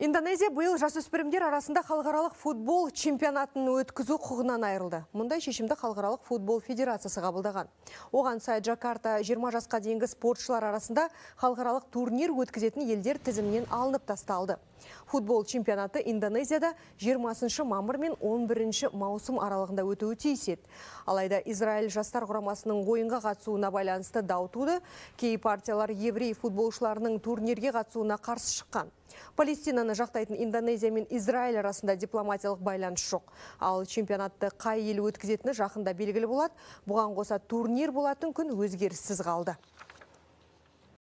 Индонезия биыл жасөспірімдер арасында халықаралық футбол чемпионатын өткізу құқығынан айырылды. Мұндай шешімді халықаралық футбол федерациясы қабылдаған. Оған сай Джакарта 20 жасқа дейінгі спортшылар арасында халықаралық турнир өткізетін елдер тізімінен алынып тасталды. Футбол чемпионаты Индонезияда 20 мамыр мен 11 маусым аралығында өтуі тиіс Алайда Израиль жастар құрамасының ойынға қатысуына байланысты дау туды. Кей партиялар еврей футболшыларының турнирге қатысуына қарсы шыққан. Палестинаны жақтайтын Индонезия мен Израиль арасында дипломатиялық байланыс жоқ. Ал чемпионатты қай елі өткізетіні жақында белгілі болады. Бұған қоса турнир болатын күн өзгеріссіз қалды.